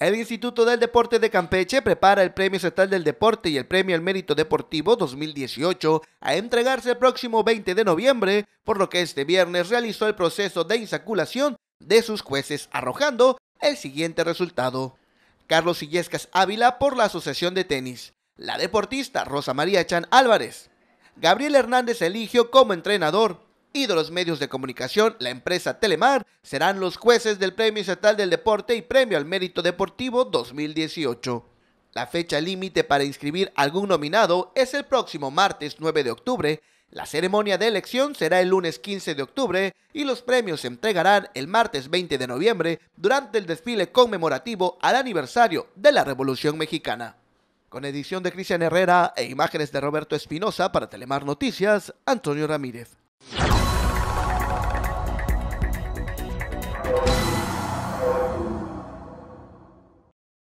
El Instituto del Deporte de Campeche prepara el Premio Estatal del Deporte y el Premio al Mérito Deportivo 2018 a entregarse el próximo 20 de noviembre, por lo que este viernes realizó el proceso de insaculación de sus jueces, arrojando el siguiente resultado. Carlos Illescas Ávila por la Asociación de Tenis, la deportista Rosa María Chan Álvarez, Gabriel Hernández Eligio como entrenador, y de los medios de comunicación, la empresa Telemar, serán los jueces del Premio Estatal del Deporte y Premio al Mérito Deportivo 2018. La fecha límite para inscribir algún nominado es el próximo martes 9 de octubre. La ceremonia de elección será el lunes 15 de octubre y los premios se entregarán el martes 20 de noviembre durante el desfile conmemorativo al aniversario de la Revolución Mexicana. Con edición de Cristian Herrera e imágenes de Roberto Espinosa para Telemar Noticias, Antonio Ramírez.